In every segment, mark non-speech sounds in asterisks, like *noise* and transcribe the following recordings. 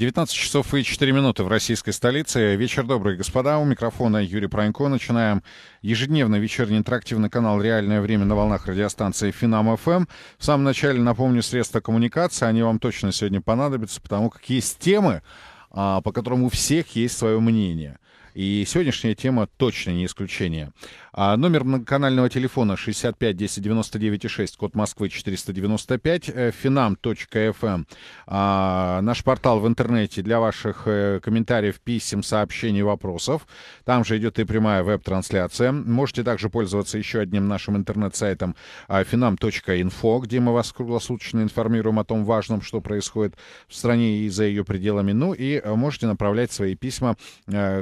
19 часов и 4 минуты в российской столице. Вечер добрый, господа. У микрофона Юрий Пронько. Начинаем ежедневно вечерний интерактивный канал «Реальное время» на волнах радиостанции «Финам ФМ». В самом начале напомню средства коммуникации. Они вам точно сегодня понадобятся, потому как есть темы, а, по которым у всех есть свое мнение. И сегодняшняя тема точно не исключение. А номер многоканального телефона 65 10 99 6, код Москвы 495, finam.fm. Э, эм. А, наш портал в интернете для ваших э, комментариев, писем, сообщений, вопросов. Там же идет и прямая веб-трансляция. Можете также пользоваться еще одним нашим интернет-сайтом finam.info, а, где мы вас круглосуточно информируем о том важном, что происходит в стране и за ее пределами. Ну и э, можете направлять свои письма,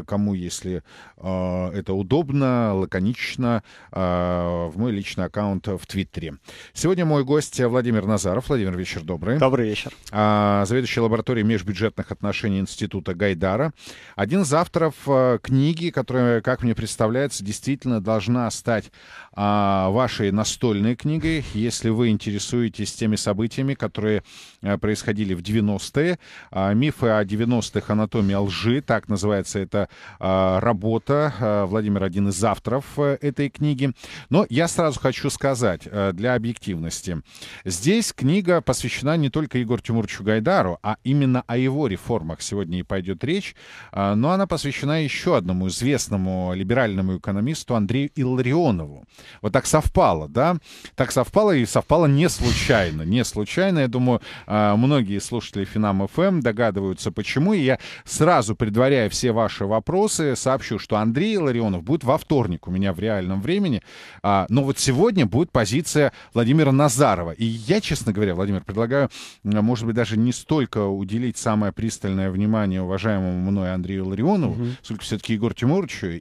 кому если э, это удобно, лаконично, э, в мой личный аккаунт в Твиттере. Сегодня мой гость Владимир Назаров. Владимир, вечер добрый. Добрый вечер. Э, заведующий лабораторией межбюджетных отношений Института Гайдара. Один из авторов э, книги, которая, как мне представляется, действительно должна стать а, вашей настольной книгой, если вы интересуетесь теми событиями, которые а, происходили в 90-е. А, «Мифы о 90-х. Анатомия лжи», так называется эта а, работа. А, Владимир один из авторов а, этой книги. Но я сразу хочу сказать а, для объективности. Здесь книга посвящена не только Егору Тимуровичу Гайдару, а именно о его реформах сегодня и пойдет речь. А, но она посвящена еще одному известному либеральному экономисту Андрею Илларионову. Вот так совпало, да? Так совпало и совпало не случайно. Не случайно, я думаю, а, многие слушатели Финам ФМ эм догадываются, почему. И я сразу, предваряя все ваши вопросы, сообщу, что Андрей Ларионов будет во вторник у меня в реальном времени. А, но вот сегодня будет позиция Владимира Назарова. И я, честно говоря, Владимир, предлагаю, может быть, даже не столько уделить самое пристальное внимание уважаемому мной Андрею Ларионову, угу. сколько все-таки Егор Тимуровичу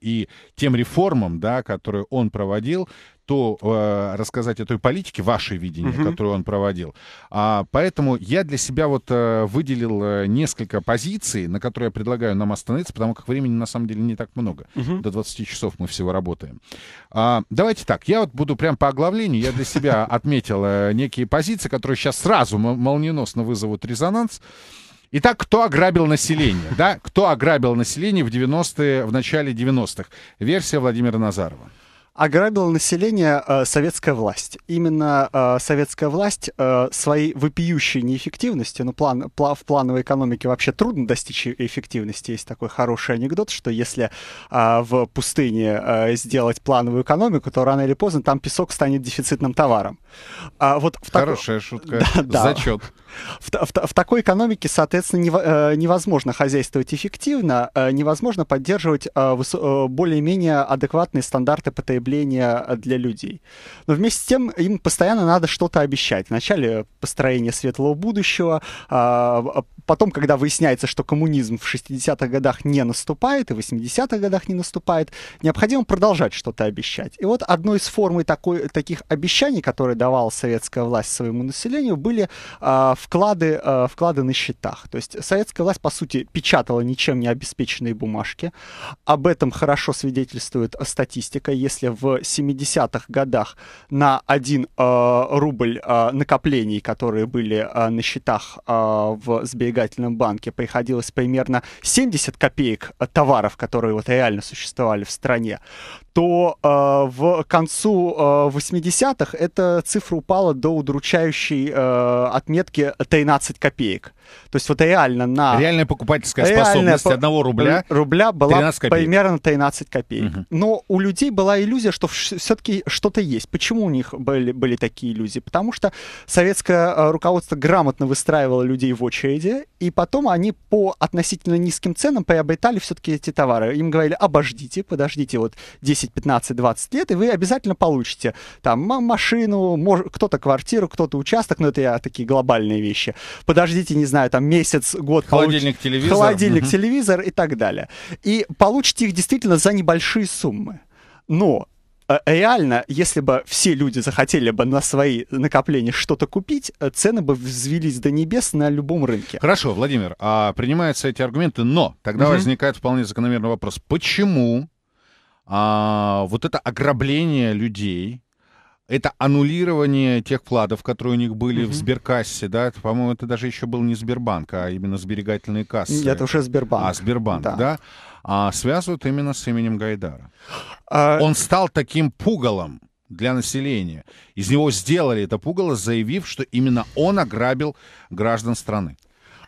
и тем реформам, да, которые он проводил, то э, рассказать о той политике, ваше видение, угу. которую он проводил. А, поэтому я для себя вот э, выделил э, несколько позиций, на которые я предлагаю нам остановиться, потому как времени на самом деле не так много. Угу. До 20 часов мы всего работаем. А, давайте так, я вот буду прям по оглавлению, я для себя *laughs* отметил э, некие позиции, которые сейчас сразу молниеносно вызовут резонанс. Итак, кто ограбил население? Да? Кто ограбил население в 90-е, в начале 90-х? Версия Владимира Назарова ограбила население э, советская власть. Именно э, советская власть э, своей вопиющей неэффективности. ну, план, пла, в плановой экономике вообще трудно достичь эффективности. Есть такой хороший анекдот, что если э, в пустыне э, сделать плановую экономику, то рано или поздно там песок станет дефицитным товаром. А вот в Хорошая такой... шутка. *laughs* Да, да. Зачет. В, в, в такой экономике, соответственно, не, э, невозможно хозяйствовать эффективно, э, невозможно поддерживать э, более-менее адекватные стандарты потребления для людей. Но вместе с тем им постоянно надо что-то обещать. Вначале построение светлого будущего, а потом, когда выясняется, что коммунизм в 60-х годах не наступает и в 80-х годах не наступает, необходимо продолжать что-то обещать. И вот одной из формы такой, таких обещаний, которые давала советская власть своему населению, были э, вклады, э, вклады на счетах. То есть советская власть, по сути, печатала ничем не обеспеченные бумажки. Об этом хорошо свидетельствует э, статистика. Если в 70-х годах на 1 э, рубль накоплений, которые были на счетах в сберегательном банке, приходилось примерно 70 копеек товаров, которые вот реально существовали в стране, то э, в концу э, 80-х эта цифра упала до удручающей э, отметки 13 копеек. То есть вот реально на... Реальная покупательская реальная способность одного рубля Рубля была 13 примерно 13 копеек. Угу. Но у людей была иллюзия, что все-таки что-то есть. Почему у них были, были такие иллюзии? Потому что советское э, руководство грамотно выстраивало людей в очереди, и потом они по относительно низким ценам приобретали все-таки эти товары. Им говорили, обождите, подождите вот 10 10, 15, 20 лет, и вы обязательно получите там машину, мож... кто-то квартиру, кто-то участок, но это я такие глобальные вещи. Подождите, не знаю, там месяц, год. Холодильник, получ... телевизор. Холодильник, угу. телевизор и так далее. И получите их действительно за небольшие суммы. Но э, реально, если бы все люди захотели бы на свои накопления что-то купить, э, цены бы взвелись до небес на любом рынке. Хорошо, Владимир, а принимаются эти аргументы, но тогда угу. возникает вполне закономерный вопрос. Почему а, вот это ограбление людей, это аннулирование тех вкладов, которые у них были угу. в Сберкассе, да, по-моему, это даже еще был не Сбербанк, а именно сберегательные кассы. Это уже Сбербанк. А, Сбербанк, да. да? А связывают именно с именем Гайдара. А... Он стал таким пугалом для населения. Из него сделали это пугало, заявив, что именно он ограбил граждан страны.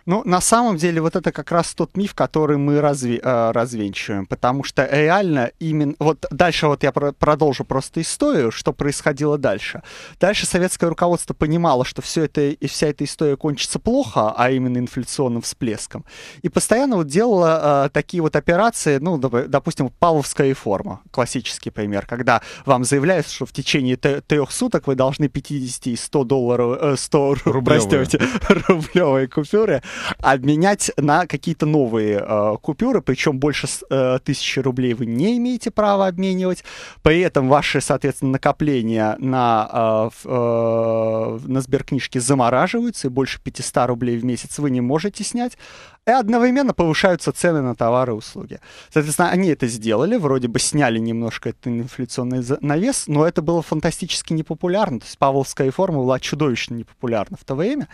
Ну, на самом деле, вот это как раз тот миф, который мы разве, э, развенчиваем, потому что реально именно... Вот дальше вот я про продолжу просто историю, что происходило дальше. Дальше советское руководство понимало, что все это и вся эта история кончится плохо, а именно инфляционным всплеском, и постоянно вот делала э, такие вот операции, ну, допустим, Павловская реформа, классический пример, когда вам заявляют, что в течение трех суток вы должны 50 и 100 долларов, э, 100 рублевые. Простите, *laughs* рублевые купюры обменять на какие-то новые э, купюры, причем больше э, тысячи рублей вы не имеете права обменивать. При этом ваши, соответственно, накопления на, э, э, на сберкнижке замораживаются, и больше 500 рублей в месяц вы не можете снять и одновременно повышаются цены на товары и услуги. Соответственно, они это сделали, вроде бы сняли немножко этот инфляционный навес, но это было фантастически непопулярно. То есть Павловская реформа была чудовищно непопулярна в то время.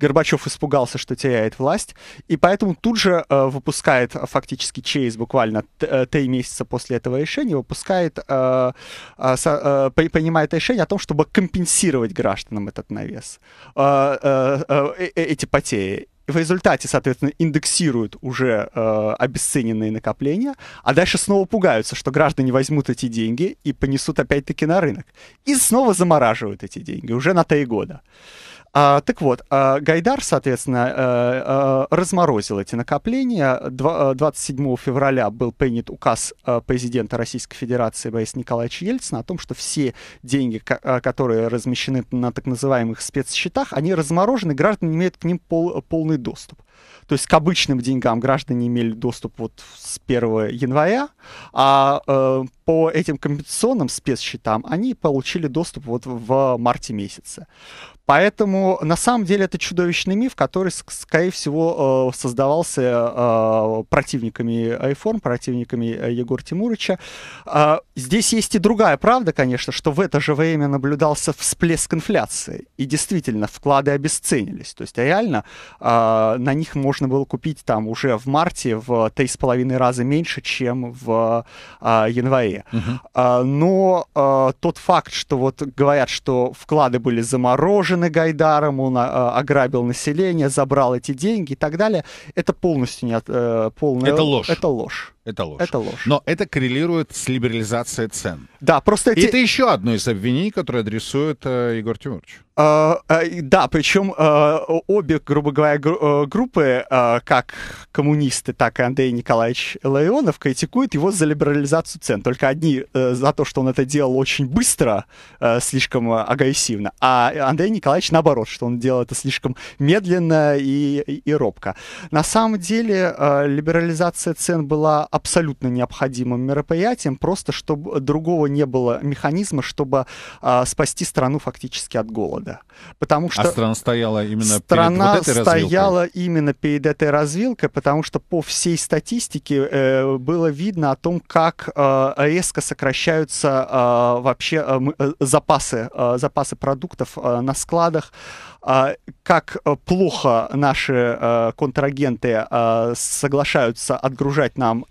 Горбачев испугался, что теряет власть, и поэтому тут же э, выпускает э, фактически через буквально э, три месяца после этого решения, выпускает, э, э со, э, принимает решение о том, чтобы компенсировать гражданам этот навес, э, э, э, эти потери в результате, соответственно, индексируют уже э, обесцененные накопления, а дальше снова пугаются, что граждане возьмут эти деньги и понесут опять-таки на рынок. И снова замораживают эти деньги уже на три года. А, так вот, а, Гайдар, соответственно, а, а, разморозил эти накопления. Два, 27 э, февраля был принят указ президента Российской Федерации Бориса Николаевича Ельцина о том, что все деньги, которые размещены на так называемых спецсчетах, они разморожены, граждане имеют к ним пол, полный доступ. То есть к обычным деньгам граждане имели доступ вот с 1 января, а э, по этим компенсационным спецсчетам они получили доступ вот в марте месяце. Поэтому на самом деле это чудовищный миф, который, скорее всего, э, создавался э, противниками iPhone, противниками э, Егора Тимурыча. А, здесь есть и другая правда, конечно, что в это же время наблюдался всплеск инфляции. И действительно, вклады обесценились. То есть реально а, на них можно было купить там уже в марте в 3,5 раза меньше, чем в а, январе. Но тот факт, что вот говорят, что вклады были заморожены, созданный Гайдаром, он э, ограбил население, забрал эти деньги и так далее. Это полностью не, э, полная... Это ложь. Это ложь. Это ложь. Это ложь. Но это коррелирует с либерализацией цен. Да, просто эти... И это еще одно из обвинений, которое адресует э, Егор Тимурович. А, а, да, причем а, обе, грубо говоря, э, группы, как коммунисты, так и Андрей Николаевич Ларионов, критикуют его за либерализацию цен. Только одни э, за то, что он это делал очень быстро, э, слишком агрессивно, а Андрей Николаевич наоборот, что он делал это слишком медленно и, и, робко. На самом деле либерализация цен была абсолютно необходимым мероприятием, просто чтобы другого не было механизма, чтобы а, спасти страну фактически от голода. Потому а что а страна стояла именно страна перед вот этой стояла развилкой? именно перед этой развилкой, потому что по всей статистике э, было видно о том, как э, резко сокращаются а, э, вообще э, запасы, э, запасы продуктов э, на складах. А, как э, плохо наши э, контрагенты э, соглашаются отгружать нам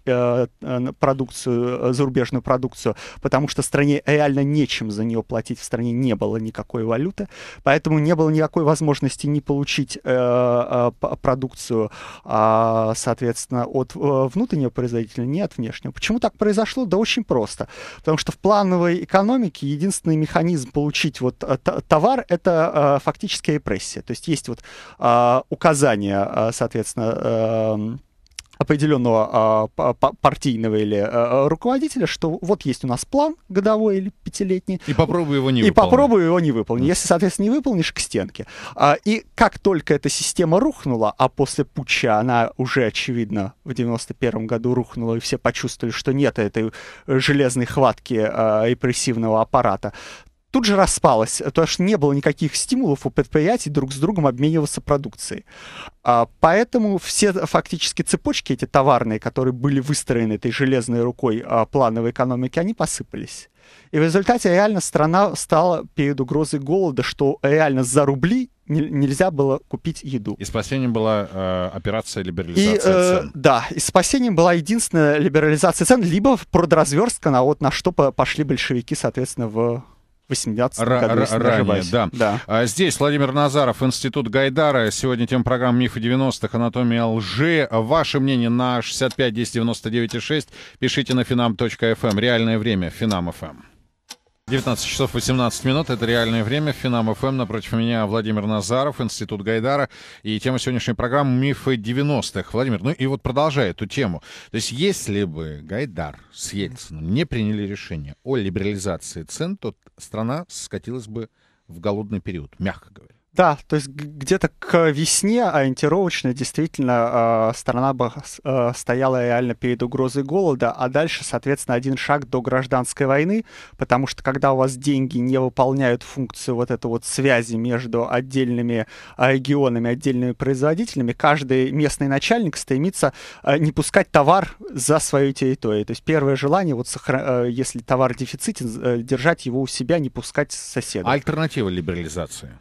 продукцию, зарубежную продукцию, потому что стране реально нечем за нее платить, в стране не было никакой валюты, поэтому не было никакой возможности не получить продукцию, а, соответственно, от внутреннего производителя, не от внешнего. Почему так произошло? Да очень просто. Потому что в плановой экономике единственный механизм получить вот товар — это фактически репрессия. То есть есть вот а, указания, а, соответственно, а, определенного а, партийного или а, руководителя, что вот есть у нас план годовой или пятилетний. И попробуй его не выполнить. И попробуй его не выполнить. Если, соответственно, не выполнишь, к стенке. А, и как только эта система рухнула, а после путча она уже, очевидно, в 91 году рухнула, и все почувствовали, что нет этой железной хватки а, репрессивного аппарата, тут же распалась, потому что не было никаких стимулов у предприятий друг с другом обмениваться продукцией. А, поэтому все фактически цепочки эти товарные, которые были выстроены этой железной рукой а, плановой экономики, они посыпались. И в результате реально страна стала перед угрозой голода, что реально за рубли нельзя было купить еду. И спасением была э, операция либерализации и, э, цен. Да, и спасением была единственная либерализация цен, либо продразверстка на вот на что пошли большевики, соответственно, в 80 году, если ранее, Да. да. А здесь Владимир Назаров, Институт Гайдара. Сегодня тема программы «Мифы 90-х. Анатомия лжи». Ваше мнение на 65 10 99 6. Пишите на finam.fm. Эм. Реальное время. Финам.фм. 19 часов 18 минут. Это реальное время. Финам ФМ. Эм. Напротив меня Владимир Назаров, Институт Гайдара. И тема сегодняшней программы «Мифы 90-х». Владимир, ну и вот продолжая эту тему. То есть если бы Гайдар с Ельцином не приняли решение о либерализации цен, то страна скатилась бы в голодный период, мягко говоря. Да, то есть где-то к весне ориентировочно действительно а, страна бы а, стояла реально перед угрозой голода, а дальше, соответственно, один шаг до гражданской войны, потому что когда у вас деньги не выполняют функцию вот этой вот связи между отдельными а, регионами, отдельными производителями, каждый местный начальник стремится не пускать товар за свою территорию. То есть первое желание, вот если товар дефицитен, держать его у себя, не пускать соседа. Альтернатива либерализации.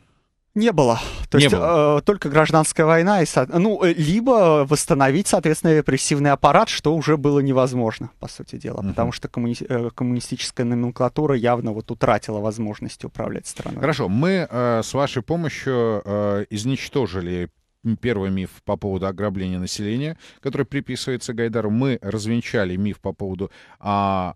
Не было. То не есть было. Э, только гражданская война, и, ну, э, либо восстановить, соответственно, репрессивный аппарат, что уже было невозможно, по сути дела, угу. потому что коммуни э, коммунистическая номенклатура явно вот утратила возможность управлять страной. Хорошо, мы э, с вашей помощью э, изничтожили первый миф по поводу ограбления населения, который приписывается Гайдару. Мы развенчали миф по поводу а,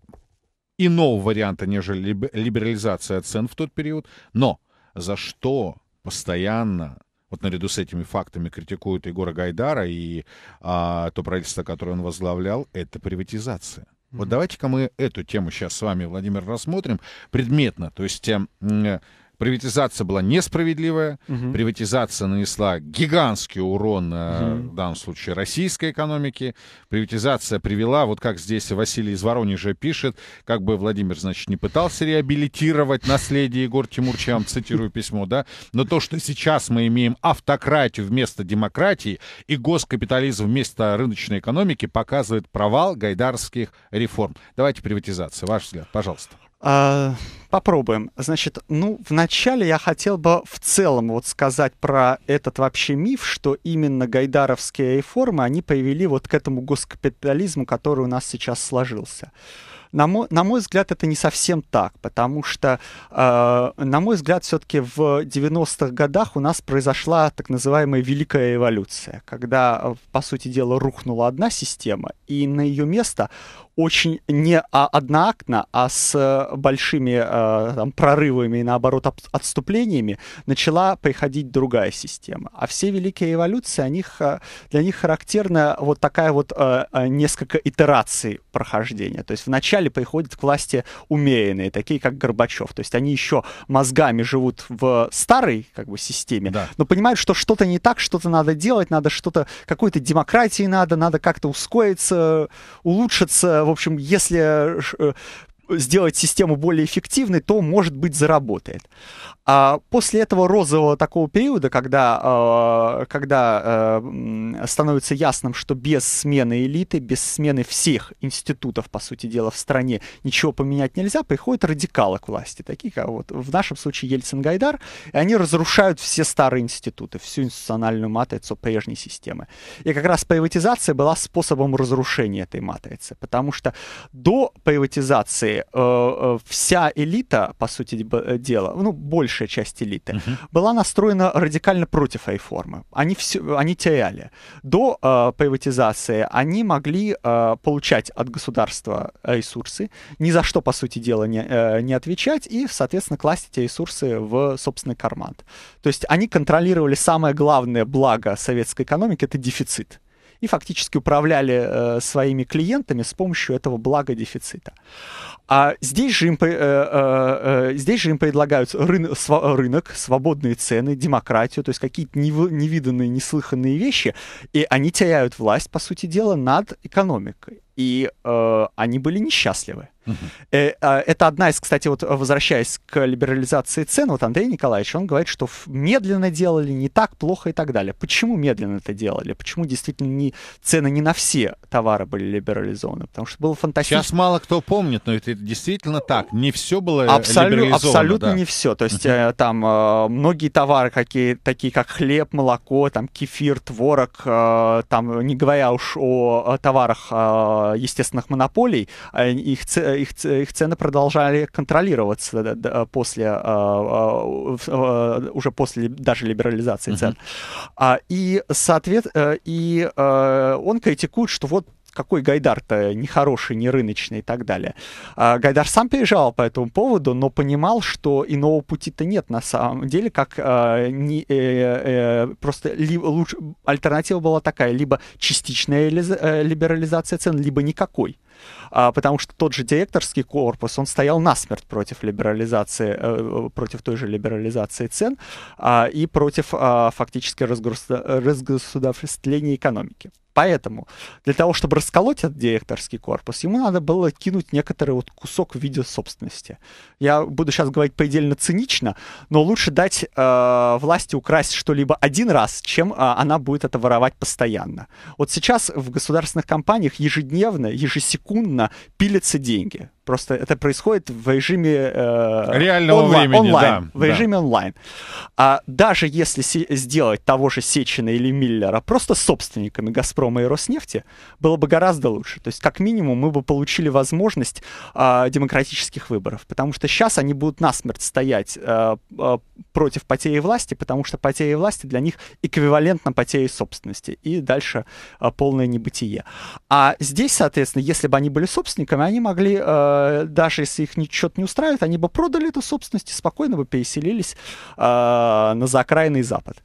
иного варианта, нежели либерализация цен в тот период. Но за что постоянно вот наряду с этими фактами критикуют Егора Гайдара и а, то правительство, которое он возглавлял, это приватизация. Вот давайте-ка мы эту тему сейчас с вами, Владимир, рассмотрим предметно. То есть эм, э, Приватизация была несправедливая, угу. приватизация нанесла гигантский урон, угу. в данном случае, российской экономике. Приватизация привела, вот как здесь Василий из Воронежа пишет, как бы Владимир, значит, не пытался реабилитировать наследие Егор Тимурча, я вам цитирую письмо, да, но то, что сейчас мы имеем автократию вместо демократии и госкапитализм вместо рыночной экономики, показывает провал гайдаровских реформ. Давайте приватизация. Ваш взгляд, пожалуйста. А, попробуем. Значит, ну, вначале я хотел бы в целом вот сказать про этот вообще миф, что именно гайдаровские реформы, они привели вот к этому госкапитализму, который у нас сейчас сложился. На мой, на мой взгляд, это не совсем так, потому что, э, на мой взгляд, все-таки в 90-х годах у нас произошла так называемая Великая Эволюция, когда, а, по сути дела, рухнула одна система, и на ее место очень не а одноактно, а с э, большими э, там, прорывами и, наоборот, отступлениями начала приходить другая система. А все великие эволюции они, э, для них характерна вот такая вот несколько итераций прохождения. То есть вначале приходят к власти умеренные, такие как Горбачев. То есть они еще мозгами живут в старой как бы, системе, да. но понимают, что что-то не так, что-то надо делать, надо что-то, какой-то демократии надо, надо как-то ускориться, улучшиться, в общем, если э, э, сделать систему более эффективной, то, может быть, заработает. А после этого розового такого периода, когда, э, когда э, становится ясным, что без смены элиты, без смены всех институтов, по сути дела, в стране ничего поменять нельзя, приходят радикалы к власти, такие как вот в нашем случае Ельцин-Гайдар, и они разрушают все старые институты, всю институциональную матрицу прежней системы. И как раз приватизация была способом разрушения этой матрицы, потому что до приватизации которые э, э, вся элита, по сути э, дела, ну, большая часть элиты, Uh-huh. была настроена радикально против реформы. Они, все, они теряли. До э, приватизации они могли э, получать от государства ресурсы, ни за что, по сути дела, не, э, не отвечать, и, соответственно, класть эти ресурсы в собственный карман. То есть они контролировали самое главное благо советской экономики — это дефицит и фактически управляли э, своими клиентами с помощью этого благодефицита. А здесь же им, э, э, э, здесь же им предлагаются рын, св, рынок, свободные цены, демократию, то есть какие-то нев, невиданные, неслыханные вещи, и они теряют власть, по сути дела, над экономикой. И э, они были несчастливы. Э, а, это одна из, кстати, вот возвращаясь к либерализации цен, вот Андрей Николаевич, он говорит, что медленно делали, не так плохо и так далее. Почему медленно это делали? Почему действительно не, цены не на все товары были либерализованы? Потому что было фантастично. Сейчас мало кто помнит, но это действительно так. Не все было Абсолют, либерализовано. Абсолютно да. не все. То есть э, там э, многие товары, какие, такие как хлеб, молоко, там кефир, творог, там, не говоря уж о товарах естественных монополий, их цены их, их цены продолжали контролироваться а, после, а, а, уже после даже либерализации цен. Uh-huh. И, соответственно, э, и э, он критикует, что вот какой Гайдар-то нехороший, не рыночный и так далее. Гайдар сам переживал по этому поводу, но понимал, что иного пути-то нет на самом деле, как не, э, просто лучше, альтернатива была такая, либо частичная либерализация цен, либо никакой. А, потому что тот же директорский корпус, он стоял насмерть против либерализации, э, э, против той же либерализации цен а, и против а, фактически разгосударствления экономики. Поэтому для того, чтобы расколоть этот директорский корпус, ему надо было кинуть некоторый вот кусок в виде собственности. Я буду сейчас говорить предельно цинично, но лучше дать э, власти украсть что-либо один раз, чем э, она будет это воровать постоянно. Вот сейчас в государственных компаниях ежедневно, ежесекундно удобно, пилятся деньги. Просто это происходит в режиме э, реального онлайн, времени, онлайн, да, в режиме да. онлайн. А даже если сделать того же Сечина или Миллера просто собственниками Газпрома и Роснефти, было бы гораздо лучше. То есть как минимум мы бы получили возможность э, демократических выборов, потому что сейчас они будут насмерть стоять э, э против потери власти, потому что потеря власти для них эквивалентна потере собственности. И дальше э, полное небытие. А здесь, соответственно, если бы они были собственниками, они могли, э, даже если их ничего не устраивает, они бы продали эту собственность и спокойно бы переселились э, на закрайный Запад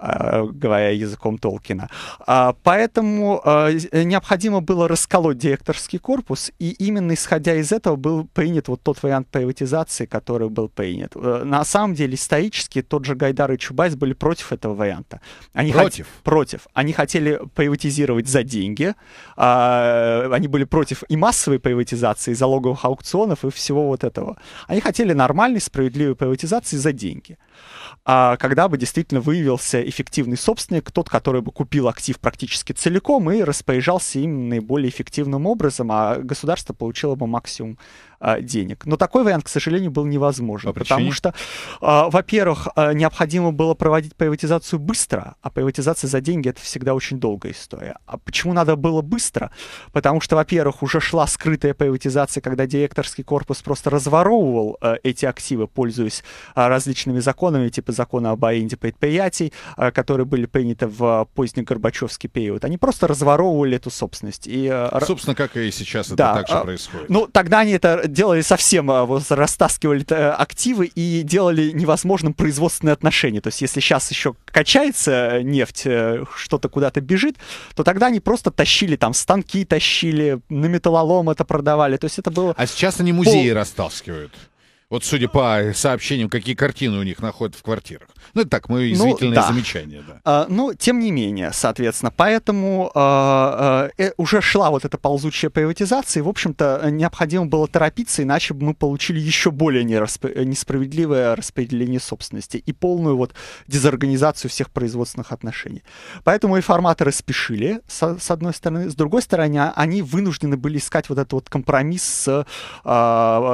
говоря языком Толкина. А, поэтому а, необходимо было расколоть директорский корпус, и именно исходя из этого был принят вот тот вариант приватизации, который был принят. Э, на самом деле, исторически тот же Гайдар и Чубайс были против этого варианта. Они против? Хот... Против. Они хотели приватизировать за деньги, а, они были против и массовой приватизации, и залоговых аукционов, и всего вот этого. Они хотели нормальной, справедливой приватизации за деньги. Когда бы действительно выявился эффективный собственник, тот, который бы купил актив практически целиком и распоряжался им наиболее эффективным образом, а государство получило бы максимум а, денег. Но такой вариант, к сожалению, был невозможен, а потому что, а, во-первых, а, необходимо было проводить приватизацию быстро, а приватизация за деньги это всегда очень долгая история. А почему надо было быстро? Потому что, во-первых, уже шла скрытая приватизация, когда директорский корпус просто разворовывал эти активы, пользуясь различными законами, типа закона об аренде предприятий, которые были приняты в поздний Горбачевский период. Они просто разворовывали эту собственность. И, Собственно, как и сейчас да, это так же происходит. Ну, тогда они это делали совсем, а, вот, растаскивали э, активы и делали невозможным производственные отношения. То есть если сейчас еще качается э, нефть, э, что-то куда-то бежит, то тогда они просто тащили там станки, тащили, на металлолом это продавали. То есть это было... А сейчас они музеи пол... растаскивают. Вот судя по сообщениям, какие картины у них находят в квартирах. Ну, это так, мое извительное ну, да. замечание. Да. А, ну, тем не менее, соответственно, поэтому а, а, э, уже шла вот эта ползучая приватизация, и, в общем-то, необходимо было торопиться, иначе бы мы получили еще более нерасп... несправедливое распределение собственности и полную вот дезорганизацию всех производственных отношений. Поэтому реформаторы спешили, с, с одной стороны. С другой стороны, они вынуждены были искать вот этот вот компромисс с а,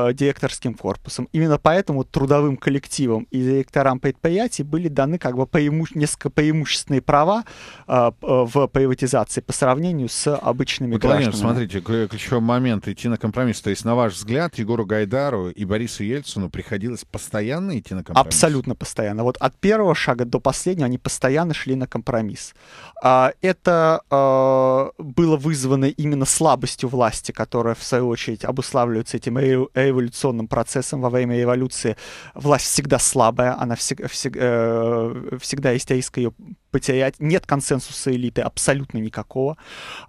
а директорским корпусом именно поэтому трудовым коллективам и директорам предприятий были даны как бы преимуще, несколько преимущественные права а, э, в приватизации по сравнению с обычными вот, гражданами. смотрите, ключевой момент — идти на компромисс. То есть, на ваш взгляд, Егору Гайдару и Борису Ельцину приходилось постоянно идти на компромисс? Абсолютно постоянно. Вот от первого шага до последнего они постоянно шли на компромисс. А, это а, было вызвано именно слабостью власти, которая, в свою очередь, обуславливается этим революционным процессом во время время революции власть всегда слабая, она всег, всег, э, всегда есть риск ее потерять. Нет консенсуса элиты абсолютно никакого.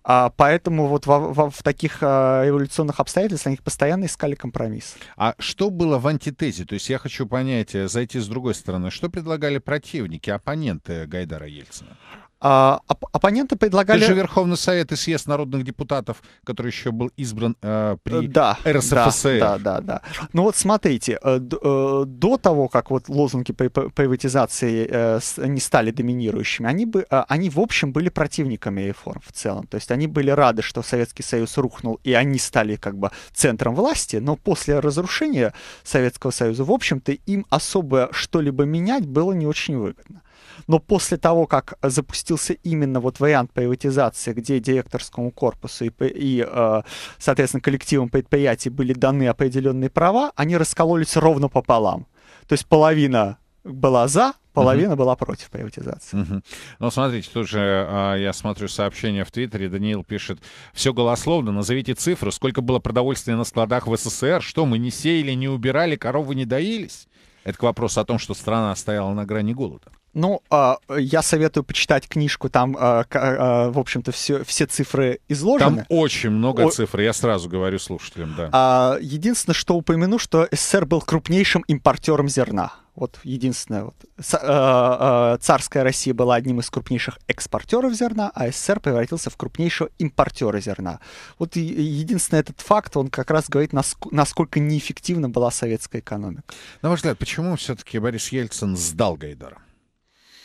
А, поэтому вот во, во, в таких а, э, революционных обстоятельствах они постоянно искали компромисс. А что было в антитезе? То есть я хочу понять, э, зайти с другой стороны, что предлагали противники, оппоненты Гайдара Ельцина? А, оп оппоненты предлагали... Это же Верховный Совет и съезд народных депутатов, который еще был избран э, при э, да, РСФСР. Да, да, да, да. Ну вот смотрите, э, э, до того, как вот лозунги приватизации э, не стали доминирующими, они, бы, э, они в общем были противниками реформ в целом. То есть они были рады, что Советский Союз рухнул, и они стали как бы центром власти, но после разрушения Советского Союза, в общем-то, им особо что-либо менять было не очень выгодно. Но после того, как э, запустился именно вот вариант приватизации, где директорскому корпусу и, и э, соответственно, коллективам предприятий были даны определенные права, они раскололись ровно пополам. То есть половина была за, половина угу. была против приватизации. Угу. Ну, смотрите, тут же а, я смотрю сообщение в Твиттере. Даниил пишет, все голословно, назовите цифру, сколько было продовольствия на складах в СССР, что мы не сеяли, не убирали, коровы не доились. Это к вопросу о том, что страна стояла на грани голода. Ну, а, я советую почитать книжку, там, а, а, в общем-то, все, все цифры изложены. Там очень много О... цифр, я сразу говорю слушателям, да. Единственное, что упомяну, что СССР был крупнейшим импортером зерна. Вот единственное, вот, царская Россия была одним из крупнейших экспортеров зерна, а СССР превратился в крупнейшего импортера зерна. Вот единственный этот факт, он как раз говорит, насколько неэффективна была советская экономика. На ваш взгляд, почему все-таки Борис Ельцин сдал Гайдара?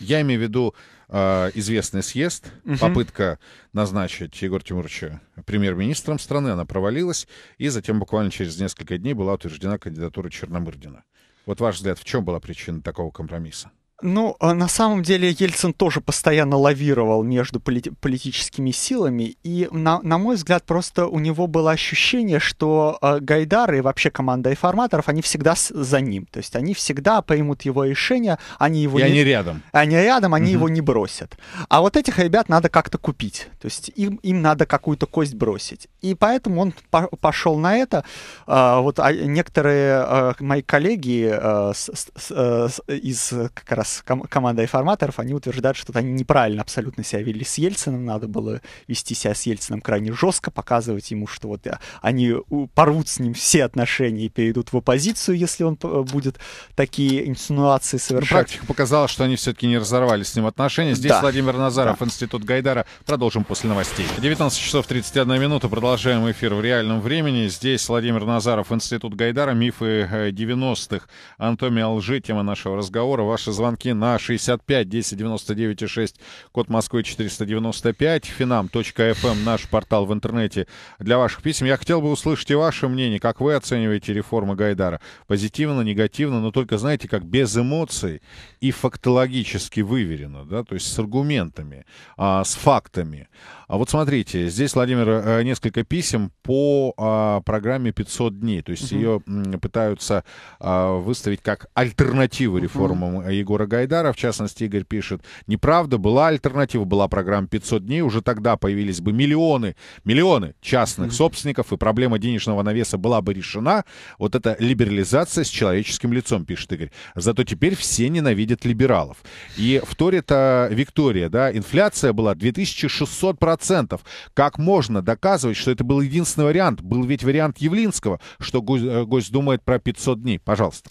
Я имею в виду э, известный съезд, угу. попытка назначить Егора Тимуровича премьер-министром страны, она провалилась, и затем буквально через несколько дней была утверждена кандидатура Черномырдина. Вот ваш взгляд, в чем была причина такого компромисса? Ну, а на самом деле Ельцин тоже постоянно лавировал между полит- политическими силами, и, на, на мой взгляд, просто у него было ощущение, что э, Гайдар и вообще команда реформаторов, они всегда с- за ним, то есть они всегда поймут его решение, они его... И не... они рядом. Они рядом, они угу. его не бросят. А вот этих ребят надо как-то купить, то есть им, им надо какую-то кость бросить. И поэтому он по- пошел на это. Э, вот а, некоторые э, мои коллеги э, с, с, э, из как раз с ком- командой реформаторов, они утверждают, что они неправильно абсолютно себя вели с Ельцином, надо было вести себя с Ельцином крайне жестко, показывать ему, что вот э, они порвут с ним все отношения и перейдут в оппозицию, если он э, будет такие инсинуации ну, совершать. Но практика показала, что они все-таки не разорвали с ним отношения. Здесь да. Владимир Назаров, да. Институт Гайдара. Продолжим после новостей. 19 часов 31 минута. Продолжаем эфир в реальном времени. Здесь Владимир Назаров, Институт Гайдара. Мифы 90-х. Э, Антомия лжи. Тема нашего разговора. Ваши звонки банке на 65 10 99 6, код Москвы 495, finam.fm, эм, наш портал в интернете для ваших писем. Я хотел бы услышать и ваше мнение, как вы оцениваете реформу Гайдара. Позитивно, негативно, но только, знаете, как без эмоций и фактологически выверено, да, то есть с аргументами, а, с фактами. А вот смотрите, здесь, Владимир, э, несколько писем по а, программе 500 дней, то есть угу. ее м, пытаются а, выставить как альтернативу реформам угу. Егора Федора Гайдара. В частности, Игорь пишет, неправда, была альтернатива, была программа 500 дней, уже тогда появились бы миллионы, миллионы частных собственников, и проблема денежного навеса была бы решена. Вот эта либерализация с человеческим лицом, пишет Игорь. Зато теперь все ненавидят либералов. И вторит-то Виктория, да, инфляция была 2600%. процентов. Как можно доказывать, что это был единственный вариант? Был ведь вариант Явлинского, что Госдума э, думает про 500 дней. Пожалуйста.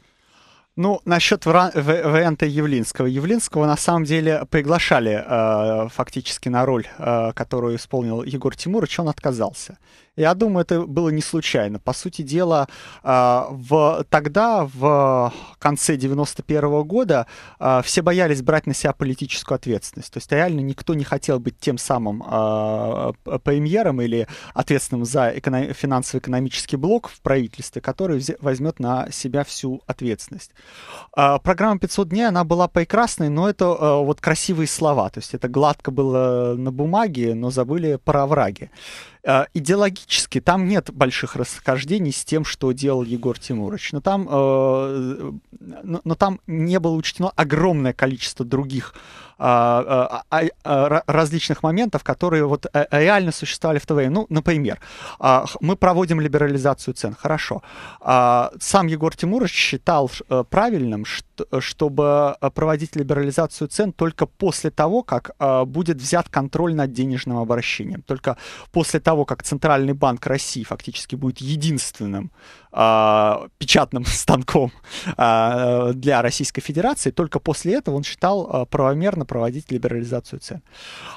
Ну, насчет варианта Явлинского. Явлинского на самом деле приглашали э, фактически на роль, э, которую исполнил Егор Тимурович, он отказался. Я думаю, это было не случайно. По сути дела, а, в, тогда, в конце 91 года, а, все боялись брать на себя политическую ответственность. То есть реально никто не хотел быть тем самым а, премьером или ответственным за эконом... финансово-экономический блок в правительстве, который возьмет на себя всю ответственность. Программа 500 дней, она была прекрасной, но это вот красивые слова. То есть это гладко было на бумаге, но забыли про враги. Э, идеологически там нет больших расхождений с тем, что делал Егор Тимурович. Но там, э, э но, но там не было учтено огромное количество других а, а, а, различных моментов, которые вот э, реально существовали в ТВ. Ну, например, мы проводим либерализацию цен, хорошо. Сам Егор Тимурович считал э, правильным, чтобы э, проводить либерализацию цен только после того, как будет взят контроль над денежным обращением, только после того, как Центральный банк России фактически будет единственным э, печатным *laughs* станком э, для Российской Федерации. Только после этого он считал э, правомерно проводить либерализацию цен.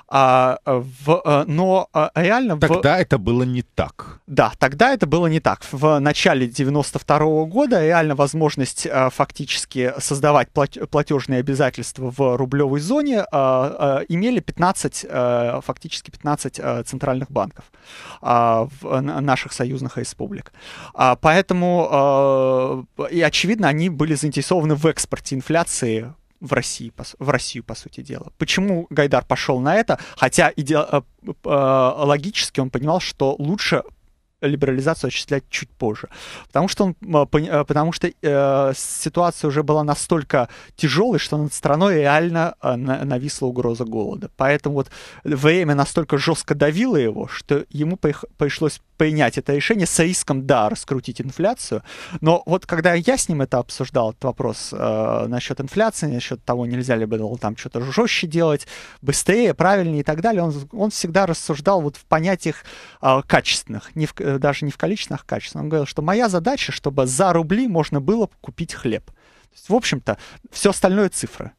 А, в, э, но э, реально... Тогда в... это было не так. Да, тогда это было не так. В начале 92 года реально возможность э, фактически создавать платежные обязательства в рублевой зоне э, э, имели 15, э, фактически 15 э, центральных банков э, в, наших союзных республик. Э, поэтому поэтому, э, и очевидно, они были заинтересованы в экспорте инфляции в, России, в Россию, по сути дела. Почему Гайдар пошел на это? Хотя иде, э, э, логически он понимал, что лучше либерализацию осуществлять чуть позже. Потому что, он, а, а, потому что э, ситуация уже была настолько тяжелой, что над страной реально э, нависла угроза голода. Поэтому вот время настолько жестко давило его, что ему пришлось принять это решение с риском, да, раскрутить инфляцию. Но вот когда я с ним это обсуждал, этот вопрос э, насчет инфляции, насчет того, нельзя ли было там что-то жестче делать, быстрее, правильнее и так далее, он, он всегда рассуждал вот в понятиях э, качественных, не в, э, Э, даже не в количественных а качествах, Он говорил, что моя задача, чтобы за рубли можно было купить хлеб. То есть, в общем-то, все остальное цифры.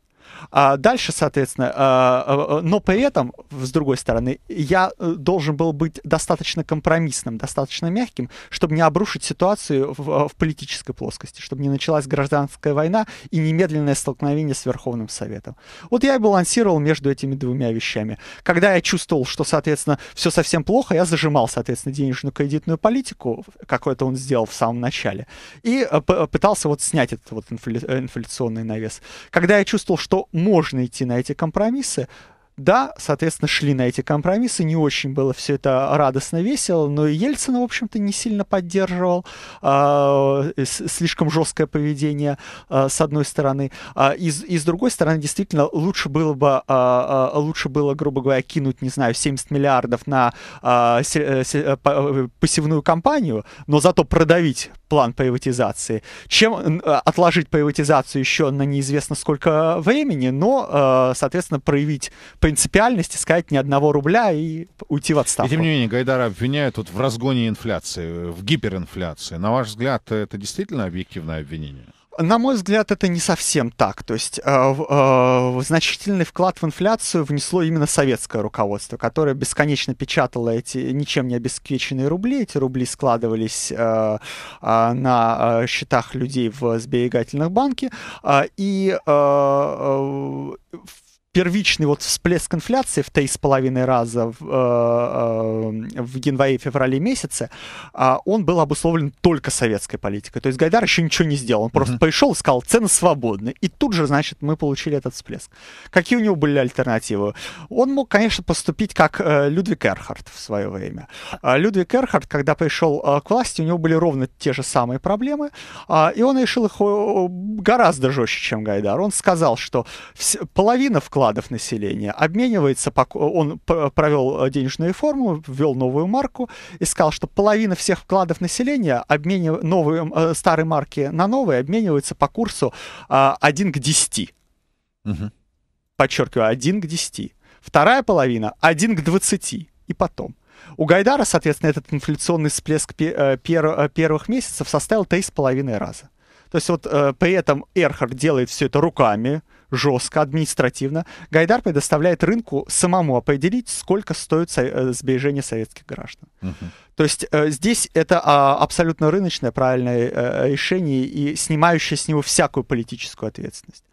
А дальше, соответственно, а, а, а, но при этом, с другой стороны, я э, должен был быть достаточно компромиссным, достаточно мягким, чтобы не обрушить ситуацию в, в политической плоскости, чтобы не началась гражданская война и немедленное столкновение с Верховным Советом. Вот я и балансировал между этими двумя вещами. Когда я чувствовал, что, соответственно, все совсем плохо, я зажимал, соответственно, денежно кредитную политику, какой это он сделал в самом начале, и э, э, пытался вот снять этот вот инфля инфляционный навес. Когда я чувствовал, что можно идти на эти компромиссы, да, соответственно, шли на эти компромиссы, не очень было все это радостно, весело, но и Ельцина, в общем-то, не сильно поддерживал а, э, слишком жесткое поведение э, с одной стороны, э, и, и с другой стороны, действительно, лучше было бы, э, лучше было, грубо говоря, кинуть, не знаю, 70 миллиардов на э, се, э, посевную э, кампанию, но зато продавить план приватизации, чем э, отложить приватизацию еще на неизвестно сколько времени, но, э, соответственно, проявить принципиальности сказать ни одного рубля и уйти в отставку. И тем не менее, Гайдара обвиняют вот в разгоне инфляции, в гиперинфляции. На ваш взгляд, это действительно объективное обвинение? На мой взгляд, это не совсем так. То есть э, э, значительный вклад в инфляцию внесло именно советское руководство, которое бесконечно печатало эти ничем не обеспеченные рубли. Эти рубли складывались э, э, на э, счетах людей в сберегательных банке. Э, и э, э, первичный вот всплеск инфляции в 3,5 раза в, э, э в январе-феврале месяце, э, он был обусловлен только советской политикой. То есть Гайдар еще ничего не сделал. Он просто mm-hmm. пришел и сказал, цены свободны. И тут же, значит, мы получили этот всплеск. Какие у него были альтернативы? Он мог, конечно, поступить как э, Людвиг Эрхард в свое время. Э, Людвиг Эрхард, когда пришел э, к власти, у него были ровно те же самые проблемы, э, и он решил их гораздо жестче, чем Гайдар. Он сказал, что вс- половина вклада вкладов населения. Обменивается, он провел э, денежную реформу ввел новую марку и сказал, что половина всех вкладов населения, обменив... новые, э, старые марки на новые, обменивается по курсу 1 а, к 10. Угу. Подчеркиваю, 1 к 10. Вторая половина 1 к 20 и потом. У Гайдара, соответственно, этот инфляционный всплеск э, первых месяцев составил 3,5 раза. То есть вот э, при этом Эрхард делает все это руками, жестко, административно, Гайдар предоставляет рынку самому определить, сколько стоит э, сбережение советских граждан. Uh-huh. То есть э, здесь это а, абсолютно рыночное правильное э, решение и снимающее с него всякую политическую ответственность.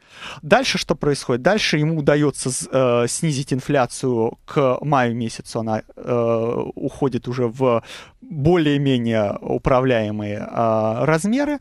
Дальше что происходит? Дальше ему удается э, снизить инфляцию к маю месяцу. Она э, уходит уже в более-менее управляемые э, размеры.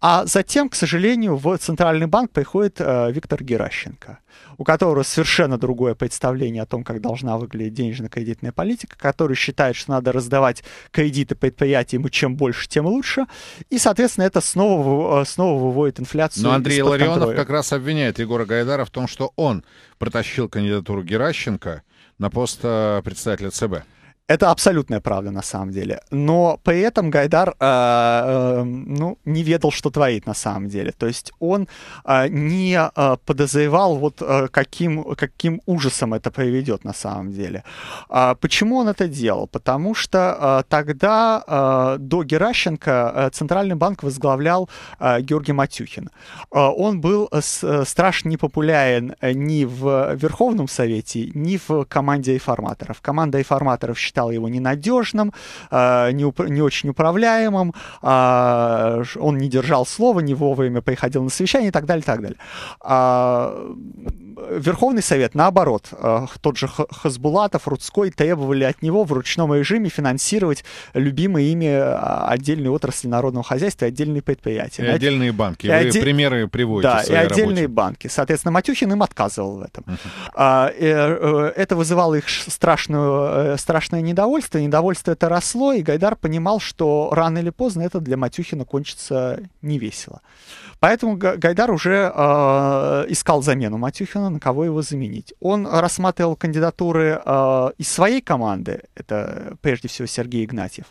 А затем, к сожалению, в Центральный банк приходит э, Виктор Геращенко у которого совершенно другое представление о том, как должна выглядеть денежно-кредитная политика, который считает, что надо раздавать кредиты предприятиям, и чем больше, тем лучше. И, соответственно, это снова, э, снова выводит инфляцию Но Андрей Ларионов контроля. как раз обвиняет Егора Гайдара в том, что он протащил кандидатуру Геращенко на пост э, председателя ЦБ. Это абсолютная правда на самом деле. Но при этом Гайдар, э, э, ну, не ведал, что творит на самом деле. То есть он э, не э, подозревал, вот э, каким, каким ужасом это приведет на самом деле. Э, почему он это делал? Потому что э, тогда э, до Геращенко э, Центральный банк возглавлял э, Георгий Матюхин. Э, он был э, страшно непопулярен э, ни в Верховном Совете, ни в команде реформаторов. Команда реформаторов считала, считала его ненадежным, э, не очень управляемым, а, он не держал слова, не вовремя приходил на совещание и так далее, и так далее. А, Верховный Совет, наоборот, э, тот же Хазбулатов, Рудской требовали от него в ручном режиме финансировать любимые ими э, отдельные отрасли народного хозяйства и отдельные предприятия. И Знаете? отдельные банки. И Вы оде... примеры приводите Да, и отдельные работе. банки. Соответственно, Матюхин им отказывал в этом. Uh-huh. Это вызывало их страшную, страшное недовольство, недовольство это росло, и Гайдар понимал, что рано или поздно это для Матюхина кончится невесело. Поэтому Гайдар уже э, искал замену Матюхина, на кого его заменить. Он рассматривал кандидатуры э, из своей команды, это прежде всего Сергей Игнатьев,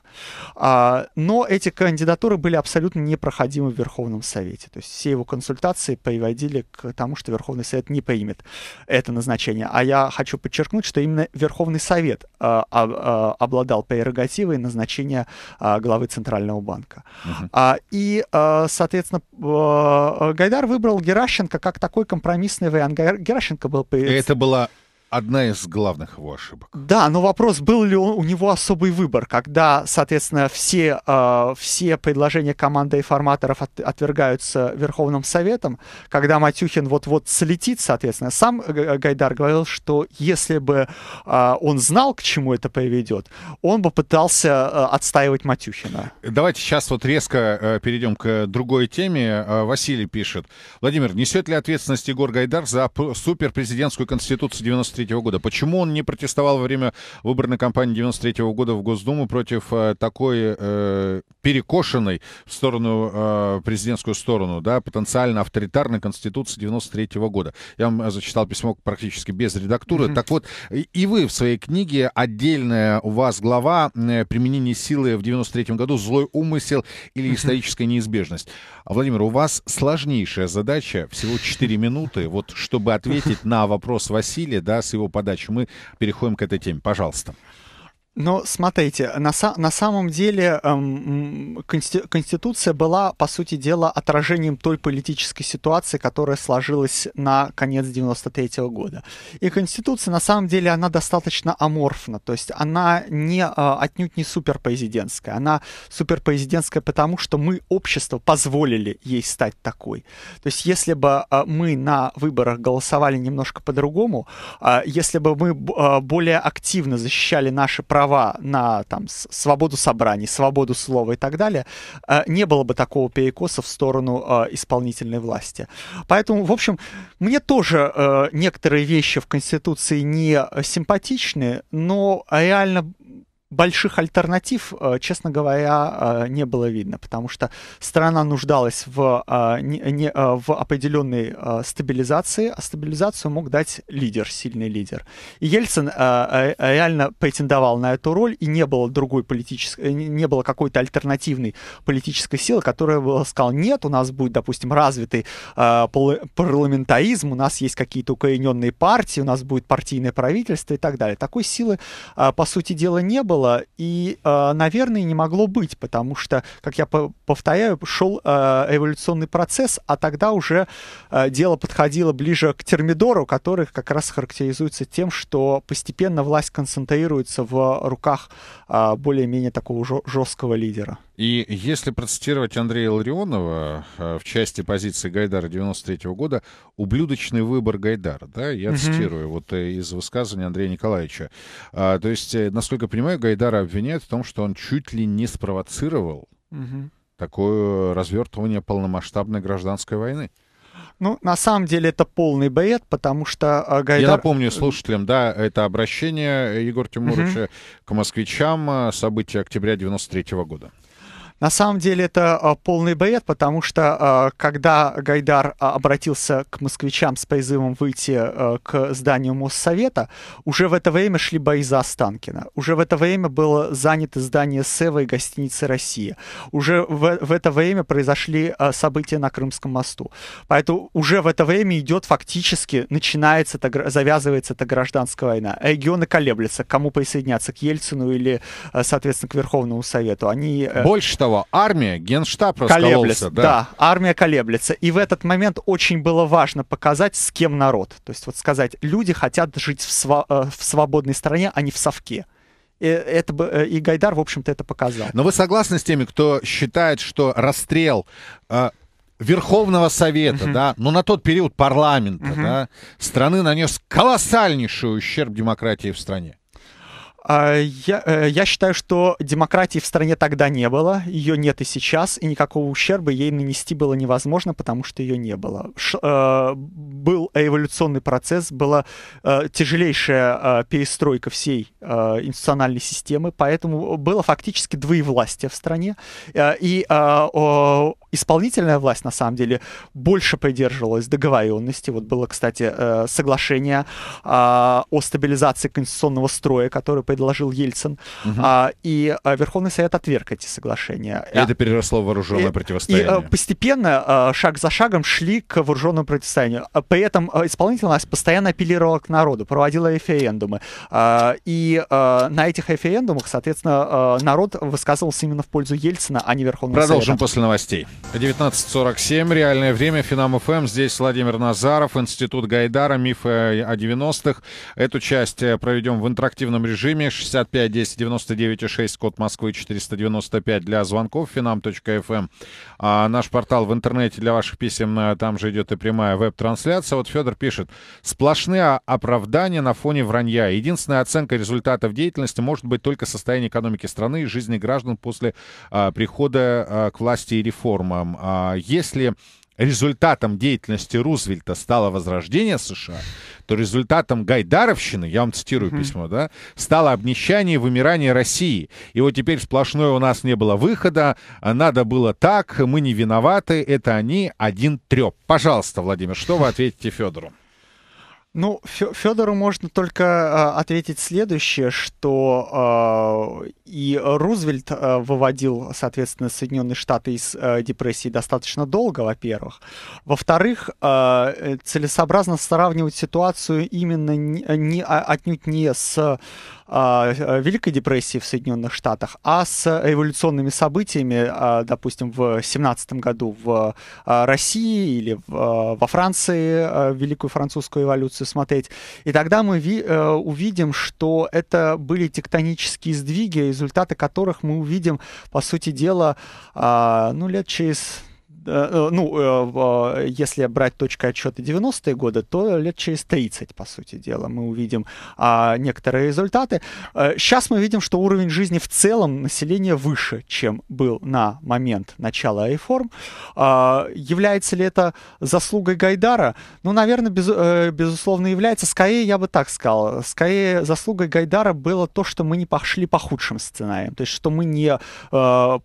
э, но эти кандидатуры были абсолютно непроходимы в Верховном Совете. То есть все его консультации приводили к тому, что Верховный Совет не примет это назначение. А я хочу подчеркнуть, что именно Верховный Совет э, э, обладал прерогативой назначения э, главы Центрального банка. Uh-huh. А, и, э, соответственно, Э, э, Гайдар выбрал Геращенко как такой компромиссный вариант. Геращенко был... Это была одна из главных его ошибок. Да, но вопрос, был ли он, у него особый выбор, когда, соответственно, все, э, все предложения команды информаторов от, отвергаются Верховным Советом, когда Матюхин вот-вот слетит, соответственно. Сам э, Гайдар говорил, что если бы э, он знал, к чему это приведет, он бы пытался э, отстаивать Матюхина. Давайте сейчас вот резко э, перейдем к другой теме. Э, Василий пишет. Владимир, несет ли ответственность Егор Гайдар за суперпрезидентскую конституцию 93 93 -го года. Почему он не протестовал во время выборной кампании 93 -го года в Госдуму против э, такой э, перекошенной в сторону, э, президентскую сторону, да, потенциально авторитарной Конституции 93 -го года? Я вам э, зачитал письмо практически без редактуры. Mm -hmm. Так вот, и вы в своей книге отдельная у вас глава э, «Применение силы в 93 году. Злой умысел или историческая неизбежность». Владимир, у вас сложнейшая задача, всего 4 минуты, вот чтобы ответить на вопрос Василия, да, с с его подачи. Мы переходим к этой теме. Пожалуйста. Но смотрите, на, на самом деле эм, Конституция была, по сути дела, отражением той политической ситуации, которая сложилась на конец 93 -го года. И Конституция, на самом деле, она достаточно аморфна, то есть она не, э, отнюдь не суперпрезидентская. Она суперпрезидентская потому, что мы, общество, позволили ей стать такой. То есть если бы э, мы на выборах голосовали немножко по-другому, э, если бы мы э, более активно защищали наши права, права на там, свободу собраний, свободу слова и так далее, э, не было бы такого перекоса в сторону э, исполнительной власти. Поэтому, в общем, мне тоже э, некоторые вещи в Конституции не симпатичны, но реально больших альтернатив, э, честно говоря, э, не было видно, потому что страна нуждалась в, э, в определенной стабилизации, а стабилизацию мог дать лидер, сильный лидер. И Ельцин реально претендовал на эту роль, и не было другой политической, не было какой-то альтернативной политической силы, которая бы сказала, нет, у нас будет, допустим, развитый парламентаризм, у нас есть какие-то укорененные партии, у нас будет партийное правительство и так далее. Такой силы, по сути дела, не было, было и, э, наверное, не могло быть, потому что, как я повторяю, шел э, эволюционный процесс, а тогда уже э, дело подходило ближе к термидору, который как раз характеризуется тем, что постепенно власть концентрируется в руках более-менее такого жесткого лидера. И если процитировать Андрея Ларионова э, в части позиции Гайдара 93 -го года, ублюдочный выбор Гайдара, да, я угу. цитирую вот э, из высказывания Андрея Николаевича. А, то есть, э, насколько я понимаю, Гайдара обвиняют в том, что он чуть ли не спровоцировал угу. такое развертывание полномасштабной гражданской войны. Ну, на самом деле это полный бред, потому что а, Гайдар... Я напомню слушателям, да, это обращение Егора Тимуровича угу. к москвичам события октября 93 -го года. На самом деле это а, полный бред, потому что а, когда Гайдар а, обратился к москвичам с призывом выйти к зданию Моссовета, уже в это время шли бои за Останкина. Уже в это время было занято здание Сева и гостиницы «Россия». Уже в, в это время произошли события на Крымском мосту. Поэтому уже в это время идет фактически, начинается, это, завязывается эта гражданская война. Регионы колеблются, кому присоединяться, к Ельцину или, соответственно, к Верховному Совету. Они... Э, Больше того, право. Армия, генштаб раскололся. Колеблется, да. да, армия колеблется. И в этот момент очень было важно показать, с кем народ. То есть вот сказать, люди хотят жить в, сва- э, в свободной стране, а не в совке. И, э, это, э, и Гайдар, в общем-то, это показал. Но вы согласны с теми, кто считает, что расстрел Верховного Совета, uh-huh. да, но ну, на тот период парламента, uh-huh. да, страны нанес колоссальнейший ущерб демократии в стране. А, я, э, я считаю, что демократии в стране тогда не было, ее нет и сейчас, и никакого ущерба ей нанести было невозможно, потому что ее не было. Ш, э, был эволюционный процесс, была э, тяжелейшая э, перестройка всей э, институциональной системы, поэтому было фактически двоевластие в стране, э, и э, о, исполнительная власть, на самом деле, больше придерживалась договоренности. Вот было, кстати, э, соглашение а, о стабилизации конституционного строя, которое предложил Ельцин. Угу. И а, Верховный Совет отверг эти соглашения. И это переросло в вооруженное и, противостояние. И э, постепенно, шаг за шагом, шли к вооруженному противостоянию. При этом исполнительная власть постоянно апеллировала к народу, проводила референдумы. И на этих референдумах, соответственно, народ высказывался именно в пользу Ельцина, а не Верховного Продолжим Совета. Продолжим после новостей. 19.47, реальное время, Финам ФМ, эм. здесь Владимир Назаров, Институт Гайдара, мифы о 90-х. Эту часть э, проведем в интерактивном режиме, 65 10 99 6, код Москвы 495 для звонков, Финам.фм эм. А наш портал в интернете для ваших писем, э, там же идет и прямая веб-трансляция. Вот Федор пишет, сплошные оправдания на фоне вранья. Единственная оценка результатов деятельности может быть только состояние экономики страны и жизни граждан после а, прихода а, к власти и реформ самым, а, если результатом деятельности Рузвельта стало возрождение США, то результатом Гайдаровщины, я вам цитирую mm-hmm. письмо, да, стало обнищание и вымирание России. И вот теперь сплошное у нас не было выхода, а надо было так, мы не виноваты, это они, один треп. Пожалуйста, Владимир, что вы ответите Федору? Ну, Федору можно только а, ответить следующее, что э, и Рузвельт э, выводил, соответственно, Соединенные Штаты из э, депрессии достаточно долго, во-первых. Во-вторых, э, целесообразно сравнивать ситуацию именно не, не, отнюдь не с а, э, Великой депрессии в Соединенных Штатах, а с эволюционными событиями, а, допустим, в 17 году в а, России или во Франции Великую французскую эволюцию смотреть. И тогда мы э, увидим, что это были тектонические сдвиги, результаты которых мы увидим, по сути дела, ну, лет через Э, э, ну, э, если брать точку отчета 90-е годы, то лет через 30, по сути дела, мы увидим а, некоторые результаты. Сейчас мы видим, что уровень жизни в целом населения выше, чем был на момент начала реформ. А, является ли это заслугой Гайдара? Ну, наверное, без, безусловно, является. Скорее, я бы так сказал, скорее заслугой Гайдара было то, что мы не пошли по худшим сценариям, то есть что мы не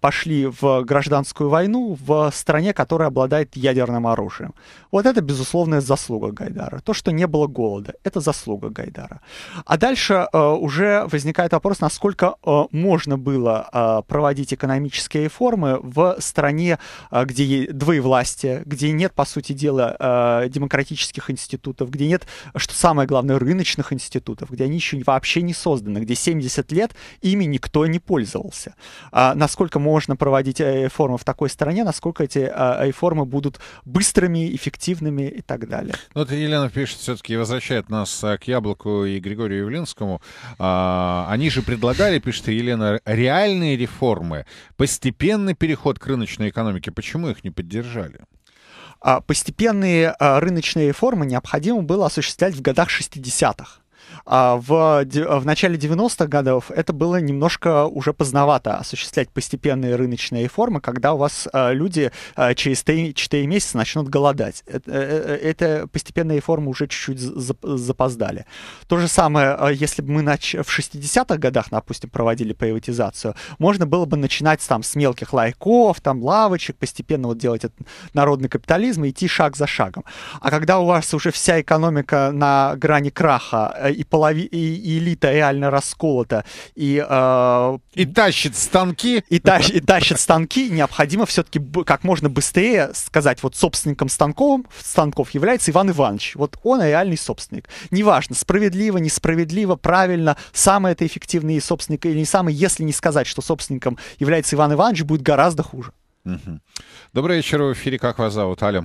пошли в гражданскую войну в стране, стране, которая обладает ядерным оружием. Вот это безусловная заслуга Гайдара. То, что не было голода, это заслуга Гайдара. А дальше э, уже возникает вопрос, насколько э, можно было э, проводить экономические реформы в стране, э, где власти, где нет, по сути дела, э, демократических институтов, где нет, что самое главное, рыночных институтов, где они еще вообще не созданы, где 70 лет ими никто не пользовался. Э, насколько можно проводить э, реформы в такой стране, насколько эти айформы а, будут быстрыми, эффективными и так далее. Ну, вот Елена пишет, все-таки возвращает нас а, к Яблоку и Григорию Явлинскому. А, они же предлагали, пишет Елена, реальные реформы, постепенный переход к рыночной экономике. Почему их не поддержали? Постепенные рыночные реформы необходимо было осуществлять в годах 60-х а в, в начале 90-х годов это было немножко уже поздновато осуществлять постепенные рыночные реформы, когда у вас э, люди э, через 3, 4 месяца начнут голодать. Это, э, это постепенные реформы уже чуть-чуть запоздали. То же самое, если бы мы нач... в 60-х годах, допустим, проводили приватизацию, можно было бы начинать там с мелких лайков, там лавочек, постепенно вот делать этот народный капитализм и идти шаг за шагом. А когда у вас уже вся экономика на грани краха и, полови... и элита реально расколота, и... Э... И тащит станки. И, тащ... и тащит станки, необходимо все-таки как можно быстрее сказать, вот собственником станков, станков является Иван Иванович. Вот он реальный собственник. Неважно, справедливо, несправедливо, правильно, самый это эффективный собственник или не самый, если не сказать, что собственником является Иван Иванович, будет гораздо хуже. Угу. Добрый вечер, в эфире «Как вас зовут?» Алло.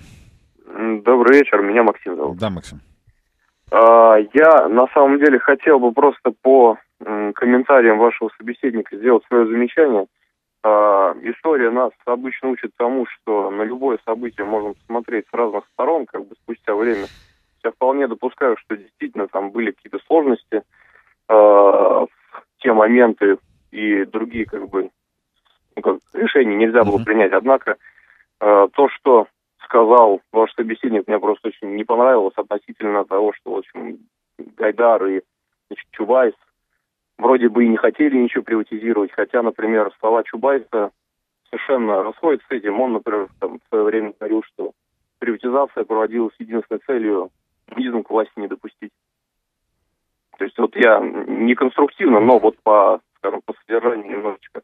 Добрый вечер, меня Максим зовут. Да, Максим. А, я на самом деле хотел бы просто по комментариям вашего собеседника сделать свое замечание. А, история нас обычно учит тому, что на любое событие можно посмотреть с разных сторон, как бы спустя время. Я вполне допускаю, что действительно там были какие-то сложности а, в те моменты и другие как бы ну, решения нельзя было принять. Однако то, что сказал ваш собеседник, мне просто очень не понравилось относительно того, что, в общем, Гайдар и значит, Чубайс вроде бы и не хотели ничего приватизировать, хотя, например, слова Чубайса совершенно расходятся с этим. Он, например, там, в свое время говорил, что приватизация проводилась единственной целью коммунизм к власти не допустить. То есть вот я не конструктивно, но вот по, скажем, по содержанию немножечко.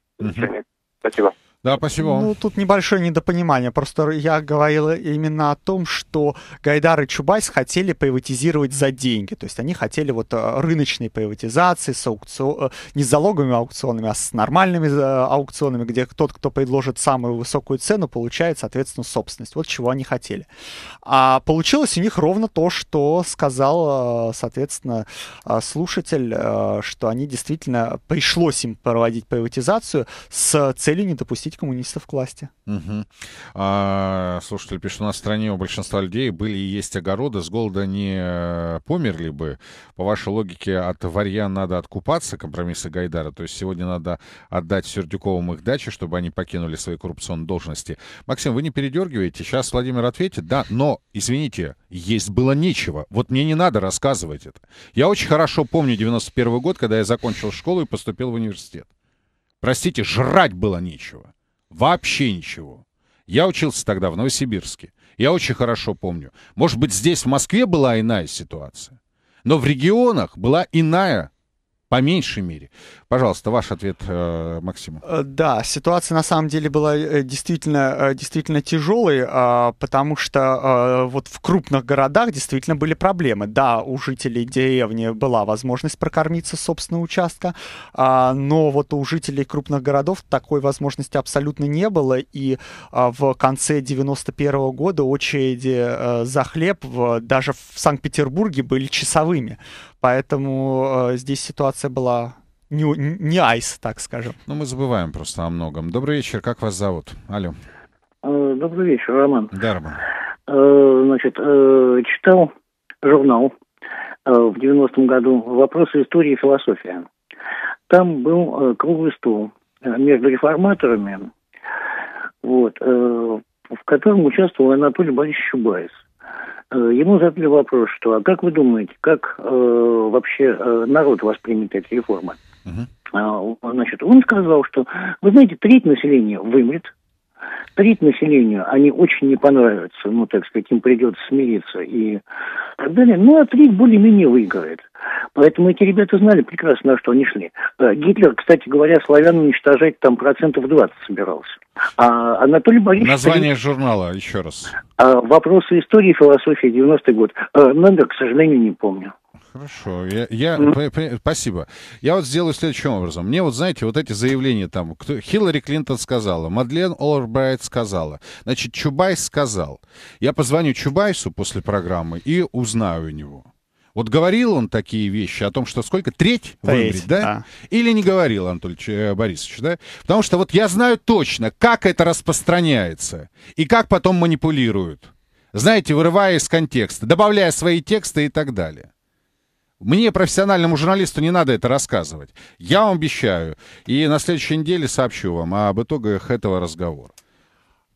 Спасибо. Да, спасибо Ну, тут небольшое недопонимание. Просто я говорил именно о том, что Гайдар и Чубайс хотели приватизировать за деньги. То есть они хотели вот э, рыночной приватизации с аукцион... Э, не с залоговыми аукционами, а с нормальными э, аукционами, где тот, кто предложит самую высокую цену, получает, соответственно, собственность. Вот чего они хотели. А получилось у них ровно то, что сказал, соответственно, слушатель, что они действительно пришлось им проводить приватизацию с целью не допустить вернуть коммунистов к власти. Угу. А, слушатель пишет, у нас в стране у большинства людей были и есть огороды, с голода не э, померли бы. По вашей логике, от варья надо откупаться, компромиссы Гайдара. То есть сегодня надо отдать Сердюковым их дачи, чтобы они покинули свои коррупционные должности. Максим, вы не передергиваете? Сейчас Владимир ответит, да, но, извините, есть было нечего. Вот мне не надо рассказывать это. Я очень хорошо помню 91 год, когда я закончил школу и поступил в университет. Простите, жрать было нечего. Вообще ничего. Я учился тогда в Новосибирске. Я очень хорошо помню. Может быть, здесь, в Москве, была иная ситуация. Но в регионах была иная по меньшей мере. Пожалуйста, ваш ответ, э, Максим. Э, да, ситуация на самом деле была э, действительно, действительно тяжелой, а, потому что вот в крупных городах действительно были проблемы. Да, у жителей деревни была возможность прокормиться собственного участка, а, но вот у жителей крупных городов такой возможности абсолютно не было, и а, в конце 91 -го года очереди за хлеб даже в Санкт-Петербурге были часовыми, Поэтому э, здесь ситуация была не, не айс, так скажем. Ну, мы забываем просто о многом. Добрый вечер, как вас зовут? Алло. Э, добрый вечер, Роман. Да, Роман. Э, значит, э, читал журнал э, в 90-м году «Вопросы истории и философия». Там был э, круглый стол э, между реформаторами, вот, в котором участвовал Анатолий Борисович Чубайс. Э, ему задали вопрос, что а как вы думаете, как э, вообще э, народ воспримет эти реформы? Uh-huh. Э, значит, он сказал, что, вы знаете, треть населения вымрет, треть населения они очень не понравятся, ну, так сказать, им придется смириться и так далее, ну, а треть более-менее выиграет. Поэтому эти ребята знали прекрасно, на что они шли. Э, Гитлер, кстати говоря, славян уничтожать там процентов 20 собирался. А Анатолий Борисович... Название журнала, еще раз. А, Вопросы истории и философии, 90-й год. Э, номер, к сожалению, не помню. Хорошо, я, я спасибо. Я вот сделаю следующим образом. Мне вот, знаете, вот эти заявления там, кто, Хиллари Клинтон сказала, Мадлен Олбрайт сказала, значит, Чубайс сказал. Я позвоню Чубайсу после программы и узнаю у него. Вот говорил он такие вещи о том, что сколько? Треть, Треть выбрить, да? А. Или не говорил, Анатольевич э, Борисович, да? Потому что вот я знаю точно, как это распространяется и как потом манипулируют. Знаете, вырывая из контекста, добавляя свои тексты и так далее. Мне, профессиональному журналисту, не надо это рассказывать. Я вам обещаю. И на следующей неделе сообщу вам об итогах этого разговора.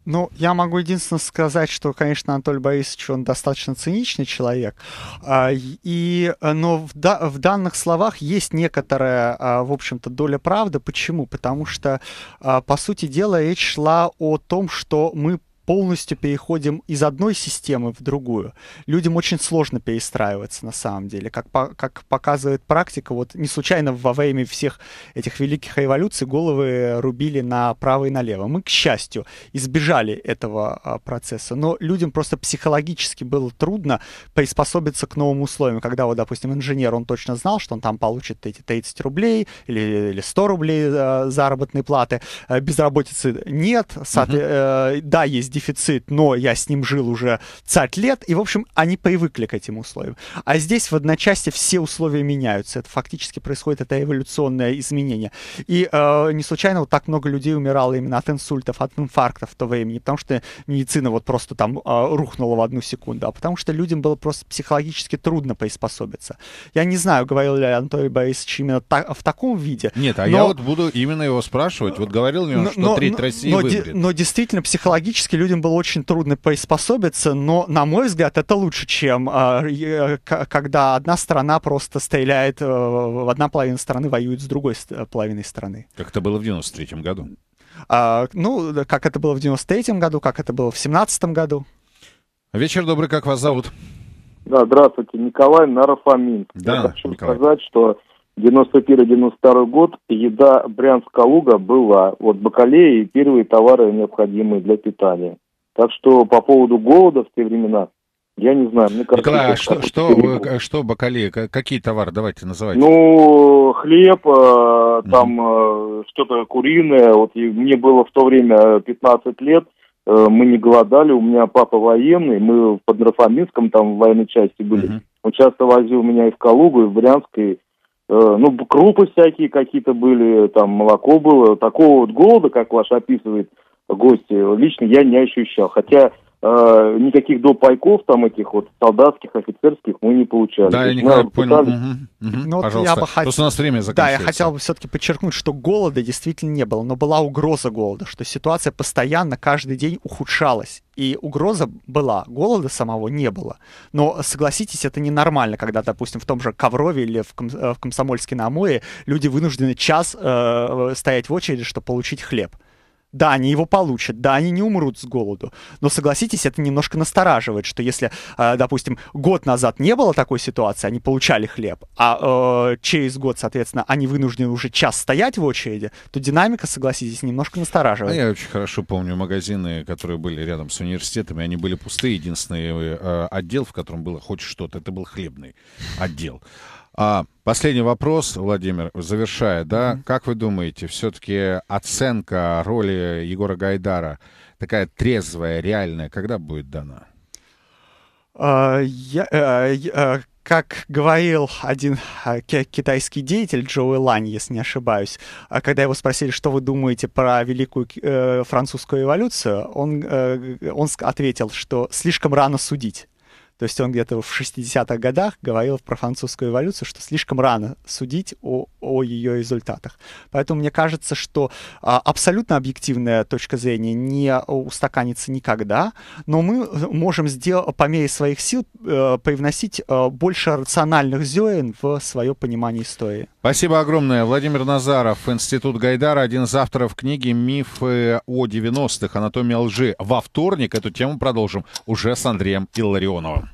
Ну, я могу единственное сказать, что, конечно, Анатолий Борисович, он достаточно циничный человек, а, и, э, но в, да, в данных словах есть некоторая, а, в общем-то, доля правды. Почему? Потому что, а, по сути дела, речь шла о том, что мы полностью переходим из одной системы в другую. Людям очень сложно перестраиваться на самом деле. Как, по, как показывает практика, вот не случайно во время всех этих великих революций головы рубили направо и налево. Мы, к счастью, избежали этого а, процесса, но людям просто психологически было трудно приспособиться к новым условиям. Когда, вот, допустим, инженер, он точно знал, что он там получит эти 30 рублей или, или 100 рублей а, заработной платы, а, безработицы нет, угу. да, есть дефицит, но я с ним жил уже цать лет, и, в общем, они привыкли к этим условиям. А здесь в одночасье все условия меняются. Это фактически происходит это эволюционное изменение. И э, не случайно вот так много людей умирало именно от инсультов, от инфарктов в то время, не потому что медицина вот просто там э, рухнула в одну секунду, а потому что людям было просто психологически трудно приспособиться. Я не знаю, говорил ли Анатолий Борисович именно та- в таком виде. Нет, а но... я вот буду именно его спрашивать. Вот говорил ли он, но, что но, треть России но, но действительно, психологически людям было очень трудно приспособиться, но, на мой взгляд, это лучше, чем а, э, когда одна страна просто стреляет, э, одна половина страны воюет с другой э, половиной страны. Как это было в 93-м году. А, ну, как это было в 93-м году, как это было в 17-м году. Вечер добрый, как вас зовут? Да, здравствуйте, Николай Нарафамин. Да, Я хочу Николай. сказать, что 91-92 год еда брянска калуга была. Вот бакалея и первые товары, необходимые для питания. Так что по поводу голода в те времена, я не знаю. Мне кажется, Николай, а что, что, что бакалея? Какие товары? Давайте называйте. Ну, хлеб, э, там mm что-то куриное. Вот и мне было в то время 15 лет. Э, мы не голодали. У меня папа военный. Мы в Подрафаминском там в военной части были. mm Он часто возил меня и в Калугу, и в Брянск, и Э, ну, крупы всякие какие-то были, там, молоко было. Такого вот голода, как ваш описывает гости э, лично я не ощущал. Хотя э, никаких доп. пайков там этих вот солдатских, офицерских мы не получали. Да, я Николай понял. Пытались... Угу, угу. Ну, Пожалуйста. Я хот... Просто у нас время заканчивается. Да, я хотел бы все-таки подчеркнуть, что голода действительно не было, но была угроза голода, что ситуация постоянно каждый день ухудшалась. И угроза была, голода самого не было. Но согласитесь, это ненормально, когда, допустим, в том же Коврове или в, Ком- э, в Комсомольске на Амуре люди вынуждены час э, стоять в очереди, чтобы получить хлеб. Да, они его получат, да, они не умрут с голоду. Но согласитесь, это немножко настораживает, что если, э, допустим, год назад не было такой ситуации, они получали хлеб, а э, через год, соответственно, они вынуждены уже час стоять в очереди, то динамика, согласитесь, немножко настораживает. А я очень хорошо помню магазины, которые были рядом с университетами, они были пустые. Единственный э, отдел, в котором было хоть что-то, это был хлебный отдел. А, последний вопрос, Владимир, завершая, да, mm-hmm. как вы думаете, все-таки оценка роли Егора Гайдара такая трезвая, реальная, когда будет дана? Uh, я, uh, uh, как говорил один э, китайский деятель Джоуи Лань, если не ошибаюсь, а когда его спросили, что вы думаете про Великую Французскую революцию, он, он ответил, что слишком рано судить. То есть он где-то в 60-х годах говорил про французскую революцию, что слишком рано судить о, о ее результатах. Поэтому мне кажется, что а, абсолютно объективная точка зрения не устаканится никогда, но мы можем сделать, по мере своих сил э, привносить э, больше рациональных зерен в свое понимание истории. Спасибо огромное. Владимир Назаров, Институт Гайдара, один из авторов книги «Мифы о 90-х. Анатомия лжи». Во вторник эту тему продолжим уже с Андреем Илларионовым.